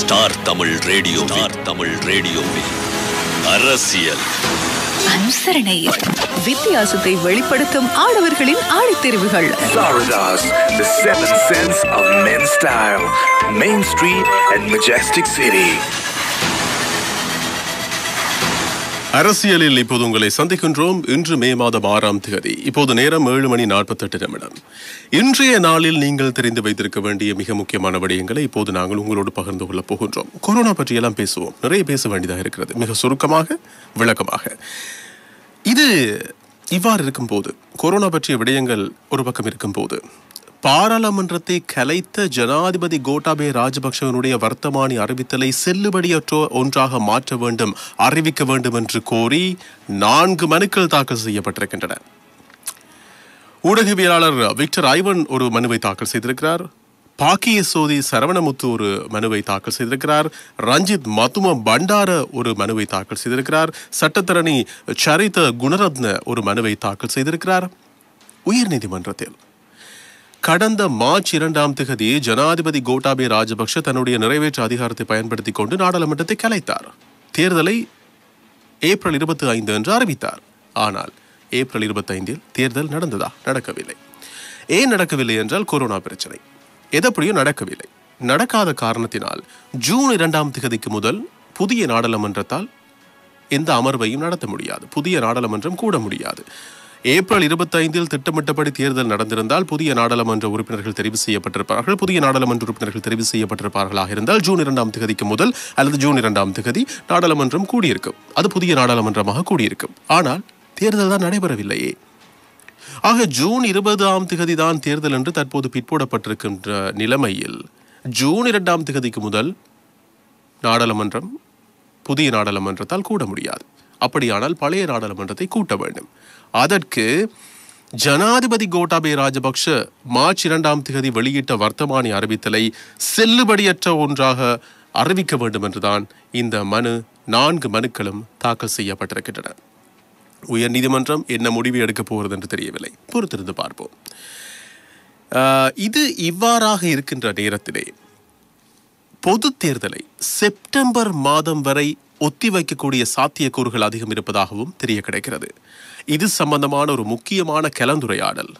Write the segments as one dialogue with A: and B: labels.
A: star Tamil radio star Tamil radio அரசியல் அனுசரணை வித்தியாசத்தை வெளிப்படுத்தும் ஆடவர்களின் ஆடித்தெரிவுகள் main street and Majestic City அரசியலில் இப்போது உங்களை சந்திக்கின்றோம் இன்று மே மாதம் ஆறாம் தேதி இப்போது நேரம் ஏழு மணி நாற்பத்தெட்டு நிமிடம் இன்றைய நாளில் நீங்கள் தெரிந்து வைத்திருக்க வேண்டிய மிக முக்கியமான விடயங்களை இப்போது நாங்கள் உங்களோடு பகிர்ந்து கொள்ளப் போகின்றோம் கொரோனா பற்றியெல்லாம் பேசுவோம் நிறைய பேச வேண்டியதாக இருக்கிறது மிக சுருக்கமாக விளக்கமாக இது இவ்வாறு இருக்கும்போது கொரோனா பற்றிய விடயங்கள் ஒரு பக்கம் இருக்கும்போது பாராளுமன்றத்தை கலைத்த ஜனாதிபதி கோட்டாபே ராஜபக்சவனுடைய வர்த்தமானி அறிவித்தலை செல்லுபடியற்ற ஒன்றாக மாற்ற வேண்டும் அறிவிக்க வேண்டும் என்று கோரி நான்கு மனுக்கள் தாக்கல் செய்யப்பட்டிருக்கின்றன ஊடகவியலாளர் விக்டர் ஐவன் ஒரு மனுவை தாக்கல் செய்திருக்கிறார் பாக்கிய சோதி சரவணமுத்து ஒரு மனுவை தாக்கல் செய்திருக்கிறார் ரஞ்சித் மதும பண்டார ஒரு மனுவை தாக்கல் செய்திருக்கிறார் சட்டத்தரணி சரித குணரத்ன ஒரு மனுவை தாக்கல் செய்திருக்கிறார் உயர்நீதிமன்றத்தில் கடந்த மார்ச் இரண்டாம் திகதி ஜனாதிபதி கோட்டாபே ராஜபக்ஷ தன்னுடைய நிறைவேற்று அதிகாரத்தை பயன்படுத்திக் கொண்டு நாடாளுமன்றத்தை கலைத்தார் தேர்தலை ஏப்ரல் இருபத்தி ஐந்து என்று அறிவித்தார் ஆனால் ஏப்ரல் ஐந்தில் தேர்தல் நடந்ததா நடக்கவில்லை ஏன் நடக்கவில்லை என்றால் கொரோனா பிரச்சனை எதப்படியும் நடக்கவில்லை நடக்காத காரணத்தினால் ஜூன் இரண்டாம் திகதிக்கு முதல் புதிய நாடாளுமன்றத்தால் எந்த அமர்வையும் நடத்த முடியாது புதிய நாடாளுமன்றம் கூட முடியாது ஏப்ரல் இருபத்தைந்தில் திட்டமிட்டபடி தேர்தல் நடந்திருந்தால் புதிய நாடாளுமன்ற உறுப்பினர்கள் தெரிவு செய்யப்பட்டிருப்பார்கள் புதிய நாடாளுமன்ற உறுப்பினர்கள் தெரிவு செய்யப்பட்டிருப்பார்களாக இருந்தால் ஜூன் இரண்டாம் திகதிக்கு முதல் அல்லது ஜூன் இரண்டாம் திகதி நாடாளுமன்றம் கூடியிருக்கும் அது புதிய நாடாளுமன்றமாக கூடியிருக்கும் ஆனால் தேர்தல் தான் நடைபெறவில்லையே ஆக ஜூன் இருபதாம் திகதி தான் தேர்தல் என்று தற்போது பிற்போடப்பட்டிருக்கின்ற நிலைமையில் ஜூன் இரண்டாம் திகதிக்கு முதல் நாடாளுமன்றம் புதிய நாடாளுமன்றத்தால் கூட முடியாது அப்படியானால் பழைய நாடாளுமன்றத்தை கூட்ட வேண்டும் அதற்கு ஜனாதிபதி கோட்டாபே ராஜபக்ஷ மார்ச் இரண்டாம் திகதி வெளியிட்ட வர்த்தமானி அறிவித்தலை செல்லுபடியற்ற ஒன்றாக அறிவிக்க வேண்டும் என்றுதான் இந்த மனு நான்கு மனுக்களும் தாக்கல் செய்யப்பட்டிருக்கின்றன உயர் நீதிமன்றம் என்ன முடிவு எடுக்கப் போகிறது என்று தெரியவில்லை பொறுத்திருந்து பார்ப்போம் இது இவ்வாறாக இருக்கின்ற நேரத்திலே பொது தேர்தலை செப்டம்பர் மாதம் வரை ஒத்திவைக்கக்கூடிய சாத்தியக்கூறுகள் அதிகம் இருப்பதாகவும் தெரிய கிடைக்கிறது இது சம்பந்தமான ஒரு முக்கியமான கலந்துரையாடல்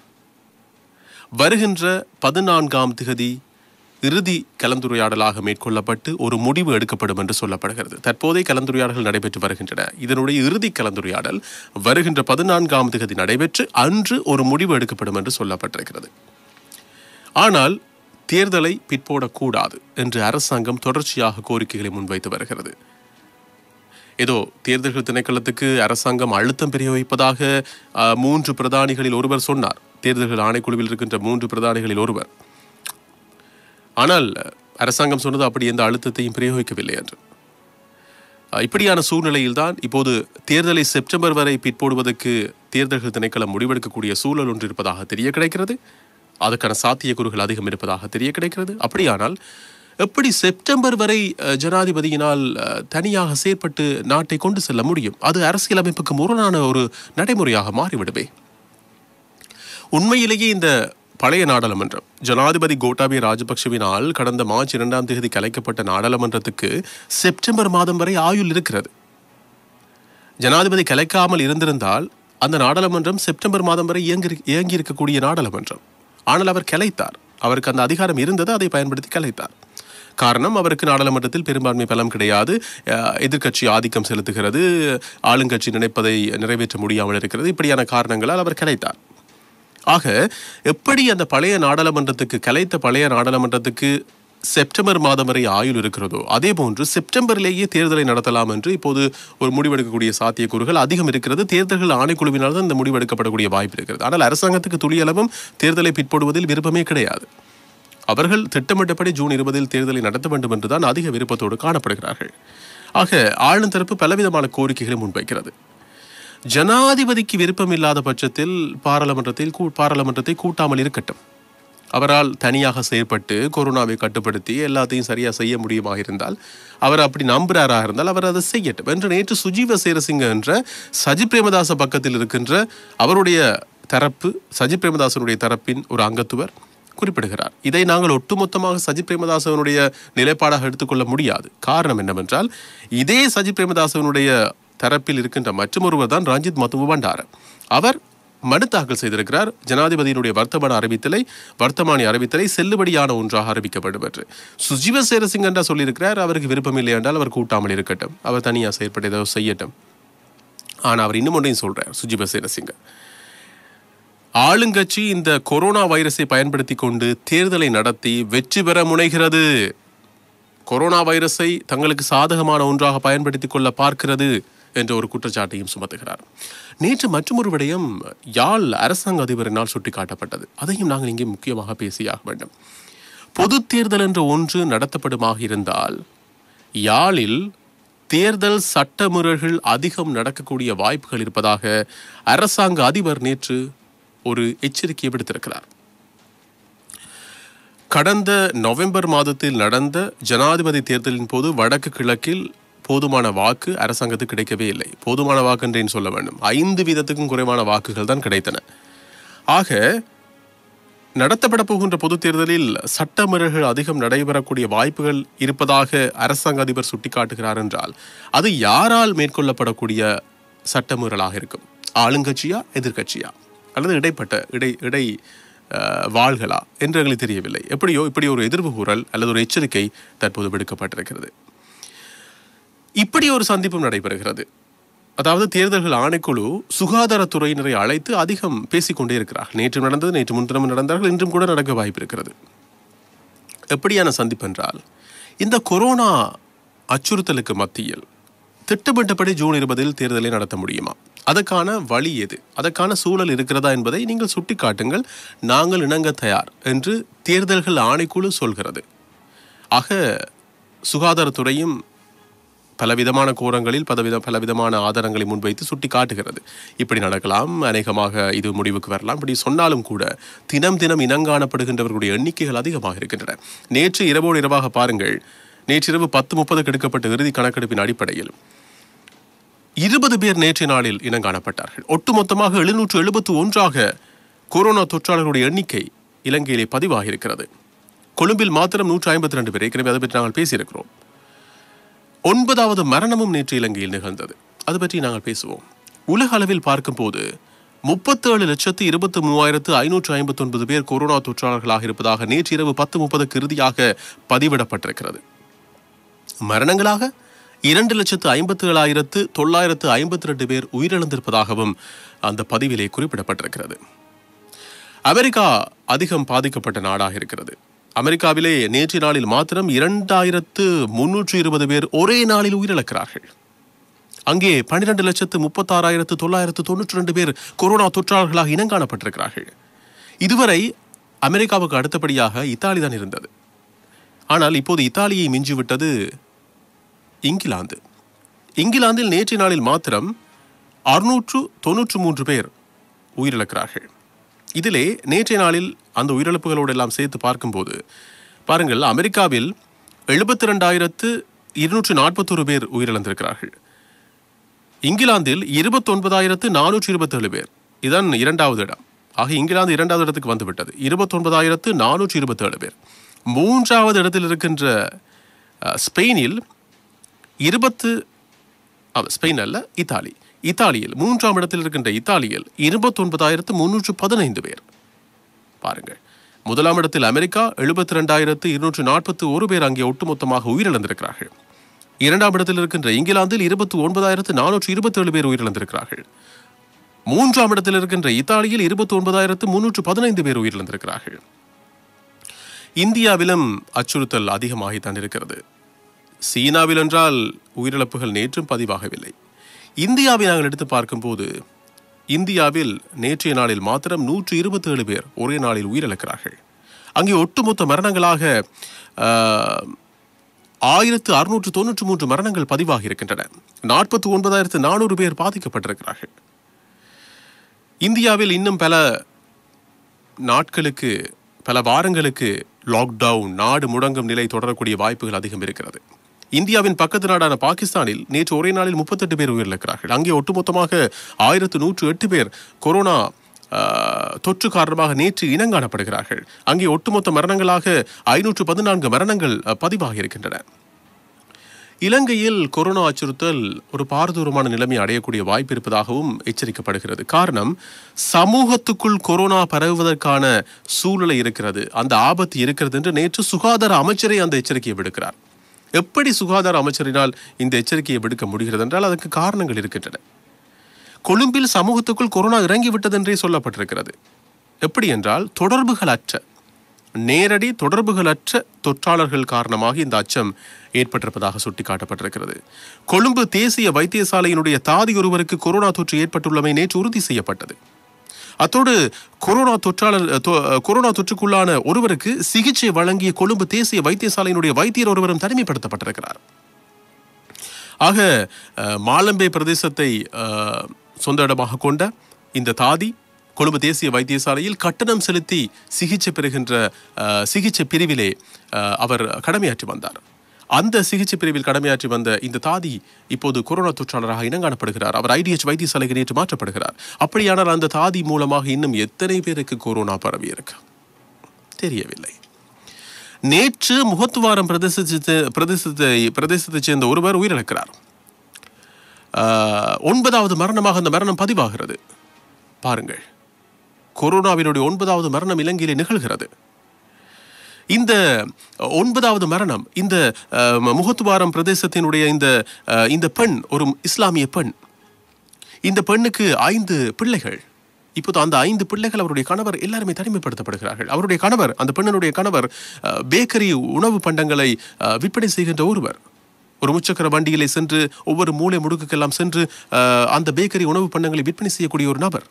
A: வருகின்ற பதினான்காம் திகதி இறுதி கலந்துரையாடலாக மேற்கொள்ளப்பட்டு ஒரு முடிவு எடுக்கப்படும் என்று சொல்லப்படுகிறது தற்போதைய கலந்துரையாடல்கள் நடைபெற்று வருகின்றன இதனுடைய இறுதி கலந்துரையாடல் வருகின்ற பதினான்காம் திகதி நடைபெற்று அன்று ஒரு முடிவு எடுக்கப்படும் என்று சொல்லப்பட்டிருக்கிறது ஆனால் தேர்தலை பிற்போடக்கூடாது என்று அரசாங்கம் தொடர்ச்சியாக கோரிக்கைகளை முன்வைத்து வருகிறது ஏதோ தேர்தல்கள் திணைக்களத்துக்கு அரசாங்கம் அழுத்தம் பெரிய வைப்பதாக மூன்று பிரதானிகளில் ஒருவர் சொன்னார் தேர்தல்கள் ஆணைக்குழுவில் இருக்கின்ற மூன்று பிரதானிகளில் ஒருவர் ஆனால் அரசாங்கம் சொன்னது அப்படி எந்த அழுத்தத்தையும் பிரயோகிக்கவில்லை என்று இப்படியான சூழ்நிலையில்தான் இப்போது தேர்தலை செப்டம்பர் வரை பிற்போடுவதற்கு தேர்தல்கள் திணைக்களம் முடிவெடுக்கக்கூடிய சூழல் ஒன்று இருப்பதாக தெரிய கிடைக்கிறது அதுக்கான சாத்தியக்கூறுகள் அதிகம் இருப்பதாக தெரிய கிடைக்கிறது அப்படியானால் எப்படி செப்டம்பர் வரை ஜனாதிபதியினால் தனியாக செயற்பட்டு நாட்டை கொண்டு செல்ல முடியும் அது அரசியலமைப்புக்கு முரணான ஒரு நடைமுறையாக மாறிவிடுமே உண்மையிலேயே இந்த பழைய நாடாளுமன்றம் ஜனாதிபதி கோட்டாபி ராஜபக்சவினால் கடந்த மார்ச் இரண்டாம் தேதி கலைக்கப்பட்ட நாடாளுமன்றத்துக்கு செப்டம்பர் மாதம் வரை ஆயுள் இருக்கிறது ஜனாதிபதி கலைக்காமல் இருந்திருந்தால் அந்த நாடாளுமன்றம் செப்டம்பர் மாதம் வரை இயங்கி இயங்கியிருக்கக்கூடிய நாடாளுமன்றம் ஆனால் அவர் கலைத்தார் அவருக்கு அந்த அதிகாரம் இருந்தது அதை பயன்படுத்தி கலைத்தார் காரணம் அவருக்கு நாடாளுமன்றத்தில் பெரும்பான்மை பலம் கிடையாது எதிர்கட்சி ஆதிக்கம் செலுத்துகிறது ஆளுங்கட்சி நினைப்பதை நிறைவேற்ற முடியாமல் இருக்கிறது இப்படியான காரணங்களால் அவர் கலைத்தார் ஆக எப்படி அந்த பழைய நாடாளுமன்றத்துக்கு கலைத்த பழைய நாடாளுமன்றத்துக்கு செப்டம்பர் மாதம் வரை ஆயுள் இருக்கிறதோ அதே போன்று செப்டம்பரிலேயே தேர்தலை நடத்தலாம் என்று இப்போது ஒரு முடிவெடுக்கக்கூடிய சாத்தியக்கூறுகள் அதிகம் இருக்கிறது தேர்தல்கள் ஆணைக்குழுவினால் தான் இந்த முடிவெடுக்கப்படக்கூடிய வாய்ப்பு இருக்கிறது ஆனால் அரசாங்கத்துக்கு துளியளவும் தேர்தலை பிற்படுவதில் விருப்பமே கிடையாது அவர்கள் திட்டமிட்டபடி ஜூன் இருபதில் தேர்தலை நடத்த வேண்டும் என்றுதான் அதிக விருப்பத்தோடு காணப்படுகிறார்கள் ஆக ஆளும் தரப்பு பலவிதமான கோரிக்கைகளை முன்வைக்கிறது ஜனாதிபதிக்கு விருப்பம் இல்லாத பட்சத்தில் பாராளுமன்றத்தில் பாராளுமன்றத்தை கூட்டாமல் இருக்கட்டும் அவரால் தனியாக செயற்பட்டு கொரோனாவை கட்டுப்படுத்தி எல்லாத்தையும் சரியாக செய்ய முடியுமா இருந்தால் அவர் அப்படி நம்புகிறாராக இருந்தால் அவர் அதை செய்யட்டும் என்று நேற்று சுஜீவ சேரசிங்க என்ற சஜி பிரேமதாச பக்கத்தில் இருக்கின்ற அவருடைய தரப்பு சஜி பிரேமதாசனுடைய தரப்பின் ஒரு அங்கத்துவர் குறிப்பிடுகிறார் இதை நாங்கள் ஒட்டுமொத்தமாக சஜித் பிரேமதாசவனுடைய நிலைப்பாடாக எடுத்துக்கொள்ள முடியாது காரணம் என்னவென்றால் இதே சஜித் பிரேமதாசவனுடைய தரப்பில் இருக்கின்ற மற்றும் ஒருவர் தான் ரஞ்சித் மத்துவ பண்டார அவர் மனு தாக்கல் செய்திருக்கிறார் ஜனாதிபதியினுடைய வர்த்தமான அறிவித்தலை வர்த்தமானி அறிவித்தலை செல்லுபடியான ஒன்றாக அறிவிக்கப்படும் என்று சுஜீவ சேரசிங் என்றா சொல்லியிருக்கிறார் அவருக்கு விருப்பம் இல்லை என்றால் அவர் கூட்டாமல் இருக்கட்டும் அவர் தனியாக செயற்பட்ட ஏதாவது செய்யட்டும் ஆனால் அவர் இன்னும் ஒன்றையும் சொல்கிறார் சுஜீவ சேரசிங்க ஆளுங்கட்சி இந்த கொரோனா வைரஸை பயன்படுத்தி கொண்டு தேர்தலை நடத்தி வெற்றி பெற முனைகிறது கொரோனா வைரஸை தங்களுக்கு சாதகமான ஒன்றாக பயன்படுத்தி கொள்ள பார்க்கிறது என்ற ஒரு குற்றச்சாட்டையும் சுமத்துகிறார் நேற்று மற்றொரு விடயம் யாழ் அரசாங்க அதிபரினால் சுட்டிக்காட்டப்பட்டது அதையும் நாங்கள் இங்கே முக்கியமாக பேசியாக வேண்டும் பொது தேர்தல் என்ற ஒன்று நடத்தப்படுமாக இருந்தால் யாழில் தேர்தல் சட்டமுறைகள் அதிகம் நடக்கக்கூடிய வாய்ப்புகள் இருப்பதாக அரசாங்க அதிபர் நேற்று ஒரு எச்சரிக்கையை விடுத்திருக்கிறார் கடந்த நவம்பர் மாதத்தில் நடந்த ஜனாதிபதி தேர்தலின் போது வடக்கு கிழக்கில் போதுமான வாக்கு அரசாங்கத்துக்கு கிடைக்கவே இல்லை போதுமான என்றேன் சொல்ல வேண்டும் ஐந்து வீதத்துக்கும் குறைவான வாக்குகள் தான் கிடைத்தன ஆக நடத்தப்பட போகின்ற பொதுத் தேர்தலில் சட்டமிறல்கள் அதிகம் நடைபெறக்கூடிய வாய்ப்புகள் இருப்பதாக அரசாங்க அதிபர் சுட்டிக்காட்டுகிறார் என்றால் அது யாரால் மேற்கொள்ளப்படக்கூடிய சட்டமீறலாக இருக்கும் ஆளுங்கட்சியா எதிர்கட்சியா அல்லது இடைப்பட்ட இடை இடை வாள்களா என்று எங்களுக்கு தெரியவில்லை எப்படியோ இப்படி ஒரு எதிர்வு கூறல் அல்லது ஒரு எச்சரிக்கை தற்போது விடுக்கப்பட்டிருக்கிறது இப்படி ஒரு சந்திப்பும் நடைபெறுகிறது அதாவது தேர்தல்கள் ஆணைக்குழு சுகாதாரத்துறையினரை அழைத்து அதிகம் பேசிக்கொண்டே இருக்கிறார் நேற்று நடந்தது நேற்று முன்தினம் நடந்தார்கள் இன்றும் கூட நடக்க வாய்ப்பு இருக்கிறது எப்படியான சந்திப்பு என்றால் இந்த கொரோனா அச்சுறுத்தலுக்கு மத்தியில் திட்டமிட்டபடி ஜூன் இருபதில் தேர்தலை நடத்த முடியுமா அதற்கான வழி எது அதற்கான சூழல் இருக்கிறதா என்பதை நீங்கள் சுட்டிக்காட்டுங்கள் நாங்கள் இணங்க தயார் என்று தேர்தல்கள் ஆணைக்குழு சொல்கிறது ஆக சுகாதாரத்துறையும் பலவிதமான கோணங்களில் பலவித பலவிதமான ஆதாரங்களை முன்வைத்து சுட்டி காட்டுகிறது இப்படி நடக்கலாம் அநேகமாக இது முடிவுக்கு வரலாம் இப்படி சொன்னாலும் கூட தினம் தினம் இனங்காணப்படுகின்றவர்களுடைய எண்ணிக்கைகள் அதிகமாக இருக்கின்றன நேற்று இரவோடு இரவாக பாருங்கள் நேற்றிரவு பத்து முப்பதுக்கு எடுக்கப்பட்ட இறுதி கணக்கெடுப்பின் அடிப்படையில் இருபது பேர் நேற்றைய நாளில் இனங்காணப்பட்டார்கள் ஒட்டுமொத்தமாக எழுநூற்று எழுபத்து ஒன்றாக கொரோனா தொற்றாளர்களுடைய எண்ணிக்கை இலங்கையிலே பதிவாகியிருக்கிறது கொழும்பில் மாத்திரம் நூற்றி ஐம்பத்தி ரெண்டு பேர் ஏற்கனவே அதை பற்றி நாங்கள் பேசியிருக்கிறோம் ஒன்பதாவது மரணமும் நேற்று இலங்கையில் நிகழ்ந்தது அது பற்றி நாங்கள் பேசுவோம் உலக அளவில் பார்க்கும்போது முப்பத்தேழு லட்சத்து இருபத்தி மூவாயிரத்து ஐநூற்று ஐம்பத்தி ஒன்பது பேர் கொரோனா தொற்றாளர்களாக இருப்பதாக நேற்று இரவு பத்து முப்பதுக்கு இறுதியாக பதிவிடப்பட்டிருக்கிறது மரணங்களாக இரண்டு லட்சத்து ஐம்பத்தி ஏழாயிரத்து தொள்ளாயிரத்து ஐம்பத்தி ரெண்டு பேர் உயிரிழந்திருப்பதாகவும் அந்த பதிவிலே குறிப்பிடப்பட்டிருக்கிறது அமெரிக்கா அதிகம் பாதிக்கப்பட்ட நாடாக இருக்கிறது அமெரிக்காவிலே நேற்று நாளில் மாத்திரம் இரண்டாயிரத்து முன்னூற்று இருபது பேர் ஒரே நாளில் உயிரிழக்கிறார்கள் அங்கே பன்னிரண்டு லட்சத்து முப்பத்தாறாயிரத்து தொள்ளாயிரத்து தொன்னூற்றி ரெண்டு பேர் கொரோனா தொற்றாளர்களாக இனங்காணப்பட்டிருக்கிறார்கள் இதுவரை அமெரிக்காவுக்கு அடுத்தபடியாக இத்தாலி தான் இருந்தது ஆனால் இப்போது இத்தாலியை மிஞ்சிவிட்டது இங்கிலாந்து இங்கிலாந்தில் நேற்று நாளில் மாத்திரம் அறுநூற்று தொன்னூற்று மூன்று பேர் உயிரிழக்கிறார்கள் இதிலே நேற்றைய நாளில் அந்த உயிரிழப்புகளோடு எல்லாம் சேர்த்து பார்க்கும்போது பாருங்கள் அமெரிக்காவில் எழுபத்தி ரெண்டாயிரத்து இருநூற்றி நாற்பத்தொரு பேர் உயிரிழந்திருக்கிறார்கள் இங்கிலாந்தில் இருபத்தொன்பதாயிரத்து நானூற்றி இருபத்தேழு பேர் இதன் இரண்டாவது இடம் ஆக இங்கிலாந்து இரண்டாவது இடத்துக்கு வந்துவிட்டது இருபத்தொன்பதாயிரத்து நானூற்றி இருபத்தேழு பேர் மூன்றாவது இடத்தில் இருக்கின்ற ஸ்பெயினில் இருபத்து ஸ்பெயின் அல்ல இத்தாலி இத்தாலியில் மூன்றாம் இடத்தில் இருக்கின்ற இத்தாலியில் இருபத்தொன்பதாயிரத்து முன்னூற்று பதினைந்து பேர் பாருங்கள் முதலாம் இடத்தில் அமெரிக்கா எழுபத்தி ரெண்டாயிரத்து இருநூற்று நாற்பத்தி ஒரு பேர் அங்கே ஒட்டுமொத்தமாக உயிரிழந்திருக்கிறார்கள் இரண்டாம் இடத்தில் இருக்கின்ற இங்கிலாந்தில் இருபத்தி ஒன்பதாயிரத்து நானூற்று இருபத்தேழு பேர் உயிரிழந்திருக்கிறார்கள் மூன்றாம் இடத்தில் இருக்கின்ற இத்தாலியில் இருபத்தி ஒன்பதாயிரத்து முன்னூற்று பதினைந்து பேர் உயிரிழந்திருக்கிறார்கள் இந்தியாவிலும் அச்சுறுத்தல் அதிகமாகித்தான் இருக்கிறது சீனாவில் என்றால் உயிரிழப்புகள் நேற்றும் பதிவாகவில்லை இந்தியாவை நாங்கள் எடுத்து பார்க்கும்போது இந்தியாவில் நேற்றைய நாளில் மாத்திரம் நூற்றி இருபத்தேழு பேர் ஒரே நாளில் உயிரிழக்கிறார்கள் அங்கே ஒட்டுமொத்த மரணங்களாக ஆயிரத்து அறுநூற்று தொன்னூற்று மூன்று மரணங்கள் பதிவாகி இருக்கின்றன நாற்பத்தி ஒன்பதாயிரத்து நானூறு பேர் பாதிக்கப்பட்டிருக்கிறார்கள் இந்தியாவில் இன்னும் பல நாட்களுக்கு பல வாரங்களுக்கு லாக்டவுன் நாடு முடங்கும் நிலை தொடரக்கூடிய வாய்ப்புகள் அதிகம் இருக்கிறது இந்தியாவின் பக்கத்து நாடான பாகிஸ்தானில் நேற்று ஒரே நாளில் முப்பத்தெட்டு பேர் உயிரிழக்கிறார்கள் அங்கே ஒட்டுமொத்தமாக ஆயிரத்து நூற்று எட்டு பேர் கொரோனா தொற்று காரணமாக நேற்று இனங்காணப்படுகிறார்கள் அங்கே ஒட்டுமொத்த மரணங்களாக ஐநூற்று பதினான்கு மரணங்கள் பதிவாகி இருக்கின்றன இலங்கையில் கொரோனா அச்சுறுத்தல் ஒரு பாரதூரமான நிலைமை அடையக்கூடிய வாய்ப்பு இருப்பதாகவும் எச்சரிக்கப்படுகிறது காரணம் சமூகத்துக்குள் கொரோனா பரவுவதற்கான சூழ்நிலை இருக்கிறது அந்த ஆபத்து இருக்கிறது என்று நேற்று சுகாதார அமைச்சரே அந்த எச்சரிக்கையை விடுக்கிறார் எப்படி சுகாதார அமைச்சரினால் இந்த எச்சரிக்கையை விடுக்க முடிகிறது என்றால் அதற்கு காரணங்கள் இருக்கின்றன கொழும்பில் சமூகத்துக்குள் கொரோனா என்றே சொல்லப்பட்டிருக்கிறது எப்படி என்றால் தொடர்புகள் அற்ற நேரடி தொடர்புகளற்ற தொற்றாளர்கள் காரணமாக இந்த அச்சம் ஏற்பட்டிருப்பதாக சுட்டிக்காட்டப்பட்டிருக்கிறது கொழும்பு தேசிய வைத்தியசாலையினுடைய தாதி ஒருவருக்கு கொரோனா தொற்று ஏற்பட்டுள்ளமை நேற்று உறுதி செய்யப்பட்டது அத்தோடு கொரோனா தொற்றாளர் கொரோனா தொற்றுக்குள்ளான ஒருவருக்கு சிகிச்சை வழங்கிய கொழும்பு தேசிய வைத்தியசாலையினுடைய வைத்தியர் ஒருவரும் தனிமைப்படுத்தப்பட்டிருக்கிறார் ஆக மாலம்பே பிரதேசத்தை சொந்த இடமாக கொண்ட இந்த தாதி கொழும்பு தேசிய வைத்தியசாலையில் கட்டணம் செலுத்தி சிகிச்சை பெறுகின்ற சிகிச்சை பிரிவிலே அவர் கடமையாற்றி வந்தார் அந்த சிகிச்சை பிரிவில் கடமையாற்றி வந்த இந்த தாதி இப்போது கொரோனா தொற்றாளராக இனங்காணப்படுகிறார் அவர் ஐடிஎச் வைத்தியசாலைக்கு நேற்று மாற்றப்படுகிறார் அப்படியானால் அந்த தாதி மூலமாக இன்னும் எத்தனை பேருக்கு கொரோனா பரவியிருக்கு தெரியவில்லை நேற்று முகத்துவாரம் பிரதேசத்தை பிரதேசத்தை பிரதேசத்தைச் சேர்ந்த ஒருவர் உயிரிழக்கிறார் ஒன்பதாவது மரணமாக அந்த மரணம் பதிவாகிறது பாருங்கள் கொரோனாவினுடைய ஒன்பதாவது மரணம் இலங்கையில் நிகழ்கிறது இந்த ஒன்பதாவது மரணம் இந்த முகத்துவாரம் பிரதேசத்தினுடைய இந்த இந்த பெண் ஒரு இஸ்லாமிய பெண் இந்த பெண்ணுக்கு ஐந்து பிள்ளைகள் இப்போது அந்த ஐந்து பிள்ளைகள் அவருடைய கணவர் எல்லாருமே தனிமைப்படுத்தப்படுகிறார்கள் அவருடைய கணவர் அந்த பெண்ணினுடைய கணவர் பேக்கரி உணவு பண்டங்களை விற்பனை செய்கின்ற ஒருவர் ஒரு முச்சக்கர வண்டியிலே சென்று ஒவ்வொரு மூளை முடுக்குக்கெல்லாம் சென்று அந்த பேக்கரி உணவு பண்டங்களை விற்பனை செய்யக்கூடிய ஒரு நபர்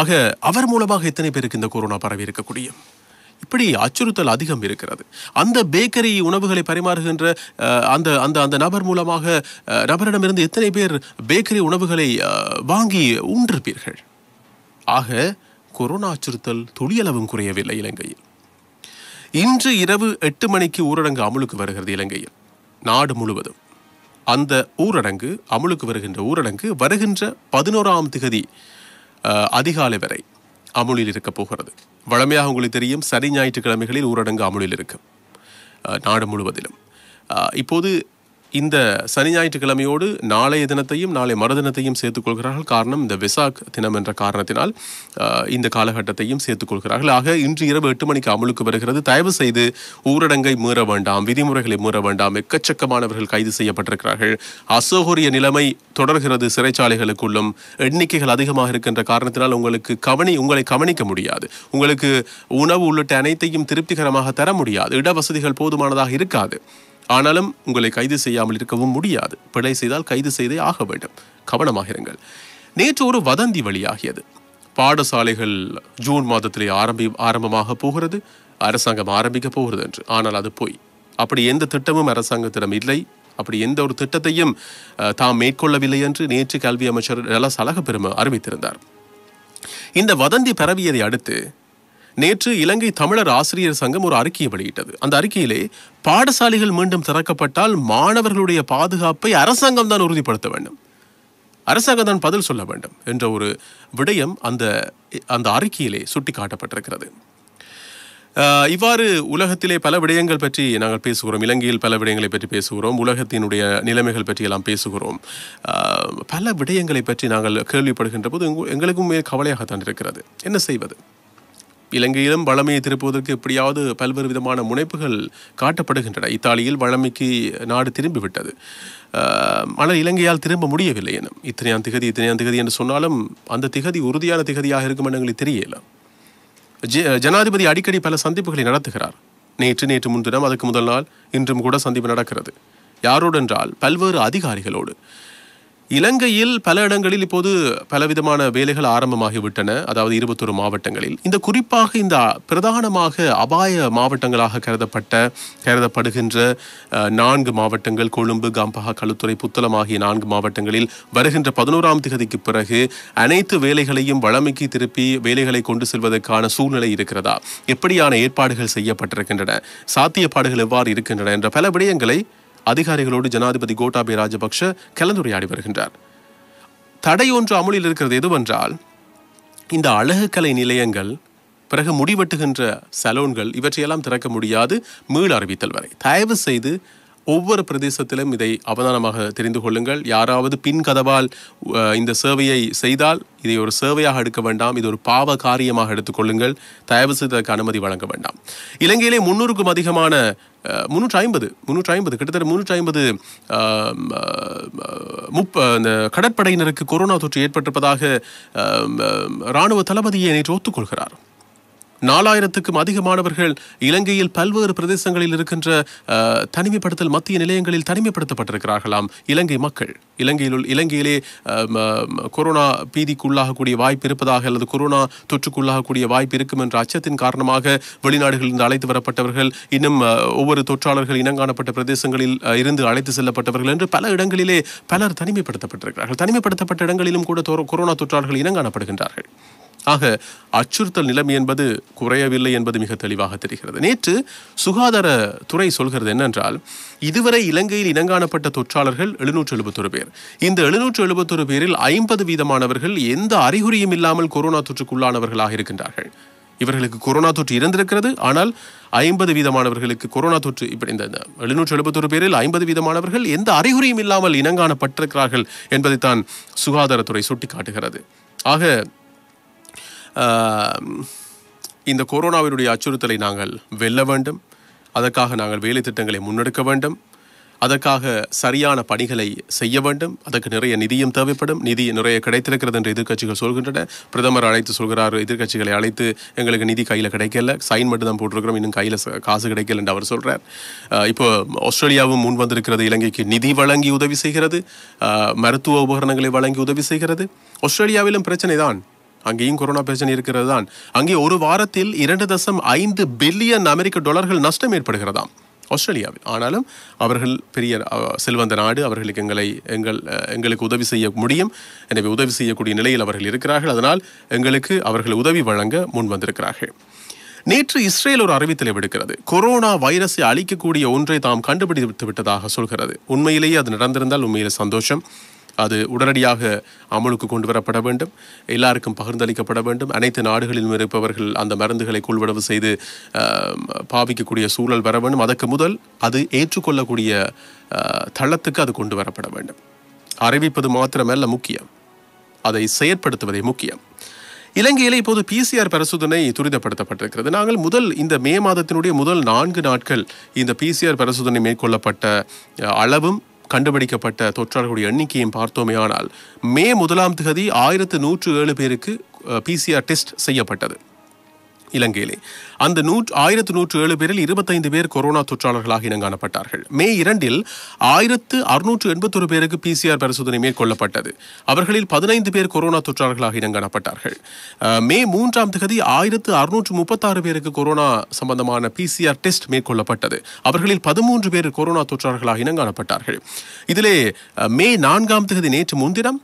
A: ஆக அவர் மூலமாக எத்தனை பேருக்கு இந்த கொரோனா பரவி இருக்கக்கூடிய இப்படி அச்சுறுத்தல் அதிகம் இருக்கிறது அந்த பேக்கரி உணவுகளை பரிமாறுகின்ற அந்த அந்த அந்த நபர் மூலமாக நபரிடமிருந்து எத்தனை பேர் பேக்கரி உணவுகளை வாங்கி உண்டிருப்பீர்கள் ஆக கொரோனா அச்சுறுத்தல் துளியளவும் குறையவில்லை இலங்கையில் இன்று இரவு எட்டு மணிக்கு ஊரடங்கு அமலுக்கு வருகிறது இலங்கையில் நாடு முழுவதும் அந்த ஊரடங்கு அமலுக்கு வருகின்ற ஊரடங்கு வருகின்ற பதினோராம் திகதி அதிகாலை வரை அமுலில் இருக்க போகிறது வழமையாக உங்களுக்கு தெரியும் சனி ஞாயிற்றுக்கிழமைகளில் ஊரடங்கு அமுலில் இருக்கும் நாடு முழுவதிலும் இப்போது இந்த சனி ஞாயிற்றுக்கிழமையோடு நாளைய தினத்தையும் நாளை மறுதினத்தையும் சேர்த்துக்கொள்கிறார்கள் காரணம் இந்த விசாக் தினம் என்ற காரணத்தினால் இந்த காலகட்டத்தையும் சேர்த்துக்கொள்கிறார்கள் ஆக இன்று இரவு எட்டு மணிக்கு அமலுக்கு வருகிறது தயவு செய்து ஊரடங்கை மீற வேண்டாம் விதிமுறைகளை மீற வேண்டாம் எக்கச்சக்கமானவர்கள் கைது செய்யப்பட்டிருக்கிறார்கள் அசோகரிய நிலைமை தொடர்கிறது சிறைச்சாலைகளுக்குள்ளும் எண்ணிக்கைகள் அதிகமாக இருக்கின்ற காரணத்தினால் உங்களுக்கு கவனி உங்களை கவனிக்க முடியாது உங்களுக்கு உணவு உள்ளிட்ட அனைத்தையும் திருப்திகரமாக தர முடியாது இடவசதிகள் போதுமானதாக இருக்காது ஆனாலும் உங்களை கைது செய்யாமல் இருக்கவும் முடியாது பிழை செய்தால் கைது செய்தே ஆக வேண்டும் கவனமாக இருங்கள் நேற்று ஒரு வதந்தி வழியாகியது பாடசாலைகள் ஜூன் மாதத்திலே ஆரம்பி ஆரம்பமாக போகிறது அரசாங்கம் ஆரம்பிக்கப் போகிறது என்று ஆனால் அது போய் அப்படி எந்த திட்டமும் அரசாங்கத்திடம் இல்லை அப்படி எந்த ஒரு திட்டத்தையும் தாம் மேற்கொள்ளவில்லை என்று நேற்று கல்வி அமைச்சர் சலக பெருமை அறிவித்திருந்தார் இந்த வதந்தி பரவியதை அடுத்து நேற்று இலங்கை தமிழர் ஆசிரியர் சங்கம் ஒரு அறிக்கையை வெளியிட்டது அந்த அறிக்கையிலே பாடசாலைகள் மீண்டும் திறக்கப்பட்டால் மாணவர்களுடைய பாதுகாப்பை அரசாங்கம் தான் உறுதிப்படுத்த வேண்டும் அரசாங்கம் தான் பதில் சொல்ல வேண்டும் என்ற ஒரு விடயம் அந்த அந்த அறிக்கையிலே சுட்டிக்காட்டப்பட்டிருக்கிறது இவ்வாறு உலகத்திலே பல விடயங்கள் பற்றி நாங்கள் பேசுகிறோம் இலங்கையில் பல விடயங்களை பற்றி பேசுகிறோம் உலகத்தினுடைய நிலைமைகள் பற்றி எல்லாம் பேசுகிறோம் பல விடயங்களை பற்றி நாங்கள் கேள்விப்படுகின்ற போது எங்களுக்கும் கவலையாகத்தான் இருக்கிறது என்ன செய்வது இலங்கையிலும் வளமையை திருப்புவதற்கு எப்படியாவது பல்வேறு விதமான முனைப்புகள் காட்டப்படுகின்றன இத்தாலியில் வளமைக்கு நாடு திரும்பிவிட்டது ஆனால் இலங்கையால் திரும்ப முடியவில்லை எனும் இத்தனையாம் திகதி இத்தனையாம் திகதி என்று சொன்னாலும் அந்த திகதி உறுதியான திகதியாக இருக்கும் என்று எங்களுக்கு தெரியல ஜனாதிபதி அடிக்கடி பல சந்திப்புகளை நடத்துகிறார் நேற்று நேற்று முன்தினம் அதுக்கு முதல் நாள் இன்றும் கூட சந்திப்பு நடக்கிறது யாரோடென்றால் பல்வேறு அதிகாரிகளோடு இலங்கையில் பல இடங்களில் இப்போது பலவிதமான வேலைகள் ஆரம்பமாகிவிட்டன அதாவது இருபத்தொரு மாவட்டங்களில் இந்த குறிப்பாக இந்த பிரதானமாக அபாய மாவட்டங்களாக கருதப்பட்ட கருதப்படுகின்ற நான்கு மாவட்டங்கள் கொழும்பு கம்பஹா களுத்துறை புத்தளம் ஆகிய நான்கு மாவட்டங்களில் வருகின்ற பதினோராம் திகதிக்கு பிறகு அனைத்து வேலைகளையும் வளமைக்கு திருப்பி வேலைகளை கொண்டு செல்வதற்கான சூழ்நிலை இருக்கிறதா எப்படியான ஏற்பாடுகள் செய்யப்பட்டிருக்கின்றன சாத்தியப்பாடுகள் எவ்வாறு இருக்கின்றன என்ற பல விடயங்களை அதிகாரிகளோடு ஜனாதிபதி கோட்டாபய ராஜபக்ஷ கலந்துரையாடி வருகின்றார் தடை ஒன்று அமுலில் இருக்கிறது எதுவென்றால் இந்த அழகு கலை நிலையங்கள் பிறகு முடிவெட்டுகின்ற சலோன்கள் இவற்றையெல்லாம் திறக்க முடியாது மீள் அறிவித்தல் வரை தயவு செய்து ஒவ்வொரு பிரதேசத்திலும் இதை அவதானமாக தெரிந்து கொள்ளுங்கள் யாராவது பின் கதவால் இந்த சேவையை செய்தால் இதை ஒரு சேவையாக எடுக்க வேண்டாம் இது ஒரு பாவ காரியமாக எடுத்துக்கொள்ளுங்கள் தயவு செய்ததற்கு அனுமதி வழங்க வேண்டாம் இலங்கையிலே முன்னூறுக்கும் அதிகமான முன்னூற்றி ஐம்பது முன்னூற்றி ஐம்பது கிட்டத்தட்ட முன்னூற்றி ஐம்பது முப்ப இந்த கடற்படையினருக்கு கொரோனா தொற்று ஏற்பட்டிருப்பதாக இராணுவ தளபதியை நேற்று ஒத்துக்கொள்கிறார் நாலாயிரத்துக்கும் அதிகமானவர்கள் இலங்கையில் பல்வேறு பிரதேசங்களில் இருக்கின்ற தனிமைப்படுத்தல் மத்திய நிலையங்களில் தனிமைப்படுத்தப்பட்டிருக்கிறார்களாம் இலங்கை மக்கள் இலங்கையில் இலங்கையிலே கொரோனா பீதிக்குள்ளாகக்கூடிய வாய்ப்பு இருப்பதாக அல்லது கொரோனா தொற்றுக்குள்ளாகக்கூடிய வாய்ப்பு இருக்கும் என்ற அச்சத்தின் காரணமாக வெளிநாடுகளிலிருந்து அழைத்து வரப்பட்டவர்கள் இன்னும் ஒவ்வொரு தொற்றாளர்கள் இனங்காணப்பட்ட பிரதேசங்களில் இருந்து அழைத்து செல்லப்பட்டவர்கள் என்று பல இடங்களிலே பலர் தனிமைப்படுத்தப்பட்டிருக்கிறார்கள் தனிமைப்படுத்தப்பட்ட இடங்களிலும் கூட கொரோனா தொற்றாளர்கள் இனங்காணப்படுகின்றார்கள் ஆக அச்சுறுத்தல் நிலைமை என்பது குறையவில்லை என்பது மிக தெளிவாக தெரிகிறது நேற்று சுகாதாரத்துறை சொல்கிறது என்னென்றால் இதுவரை இலங்கையில் இனங்காணப்பட்ட தொற்றாளர்கள் எழுநூற்று எழுபத்தொரு பேர் இந்த எழுநூற்று எழுபத்தொரு பேரில் ஐம்பது வீதமானவர்கள் எந்த அறிகுறியும் இல்லாமல் கொரோனா தொற்றுக்குள்ளானவர்களாக இருக்கின்றார்கள் இவர்களுக்கு கொரோனா தொற்று இறந்திருக்கிறது ஆனால் ஐம்பது வீதமானவர்களுக்கு கொரோனா தொற்று இப்படி இந்த எழுநூற்று எழுபத்தொரு பேரில் ஐம்பது வீதமானவர்கள் எந்த அறிகுறியும் இல்லாமல் இனங்காணப்பட்டிருக்கிறார்கள் என்பதைத்தான் சுகாதாரத்துறை சுட்டிக்காட்டுகிறது ஆக இந்த கொரோனாவினுடைய அச்சுறுத்தலை நாங்கள் வெல்ல வேண்டும் அதற்காக நாங்கள் வேலை திட்டங்களை முன்னெடுக்க வேண்டும் அதற்காக சரியான பணிகளை செய்ய வேண்டும் அதற்கு நிறைய நிதியும் தேவைப்படும் நிதி நிறைய கிடைத்திருக்கிறது என்று எதிர்க்கட்சிகள் சொல்கின்றன பிரதமர் அழைத்து சொல்கிறார் எதிர்க்கட்சிகளை அழைத்து எங்களுக்கு நிதி கையில் கிடைக்கல சைன் மட்டும் தான் போட்டிருக்கிறோம் இன்னும் கையில் காசு கிடைக்கல என்று அவர் சொல்கிறார் இப்போ ஆஸ்திரேலியாவும் முன் வந்திருக்கிறது இலங்கைக்கு நிதி வழங்கி உதவி செய்கிறது மருத்துவ உபகரணங்களை வழங்கி உதவி செய்கிறது ஆஸ்திரேலியாவிலும் பிரச்சனை தான் அங்கேயும் கொரோனா பிரச்சனை இருக்கிறது தான் அங்கே ஒரு வாரத்தில் இரண்டு தசம் ஐந்து பில்லியன் அமெரிக்க டாலர்கள் நஷ்டம் ஏற்படுகிறதாம் ஆஸ்திரேலியாவில் ஆனாலும் அவர்கள் பெரிய செல்வந்த நாடு அவர்களுக்கு எங்களை எங்கள் எங்களுக்கு உதவி செய்ய முடியும் எனவே உதவி செய்யக்கூடிய நிலையில் அவர்கள் இருக்கிறார்கள் அதனால் எங்களுக்கு அவர்கள் உதவி வழங்க முன் வந்திருக்கிறார்கள் நேற்று இஸ்ரேல் ஒரு அறிவித்தலை விடுக்கிறது கொரோனா வைரஸை அழிக்கக்கூடிய ஒன்றை தாம் கண்டுபிடித்து விட்டதாக சொல்கிறது உண்மையிலேயே அது நடந்திருந்தால் உண்மையிலே சந்தோஷம் அது உடனடியாக அமலுக்கு கொண்டு வரப்பட வேண்டும் எல்லாருக்கும் பகிர்ந்தளிக்கப்பட வேண்டும் அனைத்து நாடுகளிலும் இருப்பவர்கள் அந்த மருந்துகளை கொள்வடவு செய்து பாவிக்கக்கூடிய சூழல் வர வேண்டும் அதற்கு முதல் அது ஏற்றுக்கொள்ளக்கூடிய தளத்துக்கு அது கொண்டு வரப்பட வேண்டும் அறிவிப்பது மாத்திரமல்ல முக்கியம் அதை செயற்படுத்துவதே முக்கியம் இலங்கையில் இப்போது பிசிஆர் பரிசோதனை துரிதப்படுத்தப்பட்டிருக்கிறது நாங்கள் முதல் இந்த மே மாதத்தினுடைய முதல் நான்கு நாட்கள் இந்த பிசிஆர் பரிசோதனை மேற்கொள்ளப்பட்ட அளவும் கண்டுபிடிக்கப்பட்ட தொற்றாளர்களுடைய எண்ணிக்கையும் பார்த்தோமேயானால் மே முதலாம் தேதி ஆயிரத்து நூற்று ஏழு பேருக்கு பிசிஆர் டெஸ்ட் செய்யப்பட்டது இலங்கையிலே அந்த நூற்று ஆயிரத்து நூற்று ஏழு பேரில் இருபத்தைந்து பேர் கொரோனா தொற்றாளர்களாக இனங்காணப்பட்டார்கள் மே இரண்டில் ஆயிரத்து அறுநூற்று எண்பத்தொரு பேருக்கு பிசிஆர் பரிசோதனை மேற்கொள்ளப்பட்டது அவர்களில் பதினைந்து பேர் கொரோனா தொற்றாளர்களாக இனங்காணப்பட்டார்கள் மே மூன்றாம் தேதி ஆயிரத்து அறுநூற்று முப்பத்தாறு பேருக்கு கொரோனா சம்பந்தமான பிசிஆர் டெஸ்ட் மேற்கொள்ளப்பட்டது அவர்களில் பதிமூன்று பேர் கொரோனா தொற்றாளர்களாக இனங்காணப்பட்டார்கள் இதிலே மே நான்காம் தேதி நேற்று முன்தினம்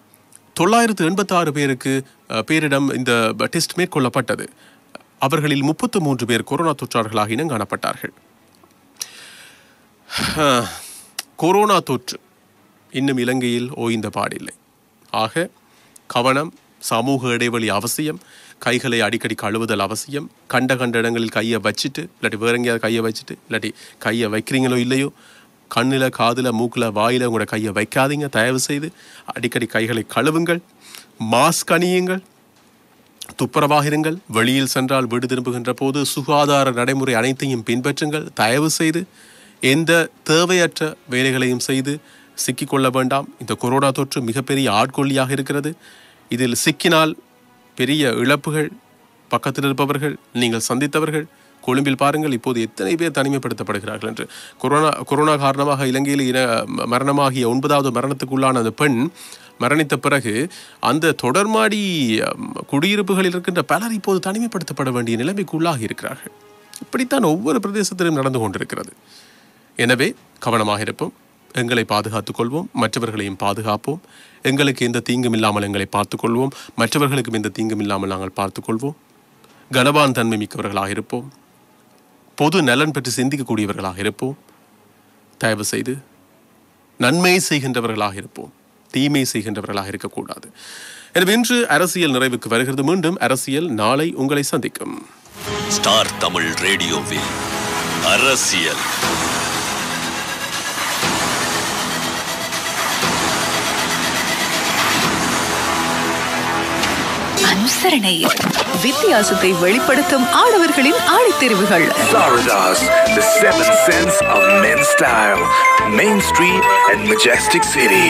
A: தொள்ளாயிரத்து எண்பத்தாறு பேருக்கு பேரிடம் இந்த டெஸ்ட் மேற்கொள்ளப்பட்டது அவர்களில் முப்பத்து மூன்று பேர் கொரோனா தொற்றாளர்களாக இனம் காணப்பட்டார்கள் கொரோனா தொற்று இன்னும் இலங்கையில் ஓய்ந்த பாடில்லை ஆக கவனம் சமூக இடைவெளி அவசியம் கைகளை அடிக்கடி கழுவுதல் அவசியம் கண்ட கண்ட இடங்களில் கையை வச்சுட்டு இல்லாட்டி வேற எங்கேயாவது கையை வச்சுட்டு இல்லாட்டி கையை வைக்கிறீங்களோ இல்லையோ கண்ணில் காதில் மூக்கில் வாயில் உங்களோட கையை வைக்காதீங்க தயவு செய்து அடிக்கடி கைகளை கழுவுங்கள் மாஸ்க் அணியுங்கள் துப்புரவாக இருங்கள் வெளியில் சென்றால் வீடு திரும்புகின்ற போது சுகாதார நடைமுறை அனைத்தையும் பின்பற்றுங்கள் தயவு செய்து எந்த தேவையற்ற வேலைகளையும் செய்து சிக்கிக்கொள்ள வேண்டாம் இந்த கொரோனா தொற்று மிகப்பெரிய ஆட்கொல்லியாக இருக்கிறது இதில் சிக்கினால் பெரிய இழப்புகள் பக்கத்தில் இருப்பவர்கள் நீங்கள் சந்தித்தவர்கள் கொழும்பில் பாருங்கள் இப்போது எத்தனை பேர் தனிமைப்படுத்தப்படுகிறார்கள் என்று கொரோனா கொரோனா காரணமாக இலங்கையில் இன மரணமாகிய ஒன்பதாவது மரணத்துக்குள்ளான அந்த பெண் மரணித்த பிறகு அந்த தொடர்மாடி குடியிருப்புகளில் இருக்கின்ற பலர் இப்போது தனிமைப்படுத்தப்பட வேண்டிய நிலைமைக்கு உள்ளாகி இருக்கிறார்கள் இப்படித்தான் ஒவ்வொரு பிரதேசத்திலும் நடந்து கொண்டிருக்கிறது எனவே கவனமாக இருப்போம் எங்களை பாதுகாத்துக் கொள்வோம் மற்றவர்களையும் பாதுகாப்போம் எங்களுக்கு எந்த தீங்கும் இல்லாமல் எங்களை பார்த்துக்கொள்வோம் மற்றவர்களுக்கும் எந்த தீங்கும் இல்லாமல் நாங்கள் பார்த்துக்கொள்வோம் கனவான் தன்மை மிக்கவர்களாக இருப்போம் பொது நலன் பற்றி சிந்திக்கக்கூடியவர்களாக இருப்போம் தயவு செய்து நன்மையை செய்கின்றவர்களாக இருப்போம் தீமை செய்கின்றவர்களாக இருக்கக்கூடாது எனவே இன்று அரசியல் நிறைவுக்கு வருகிறது மீண்டும் அரசியல் நாளை உங்களை சந்திக்கும் ஸ்டார் தமிழ் ரேடியோவில் அரசியல் வித்தியாசத்தை வெளிப்படுத்தும் ஆடவர்களின் ஆடித்தெரிவுகள் The seven sense of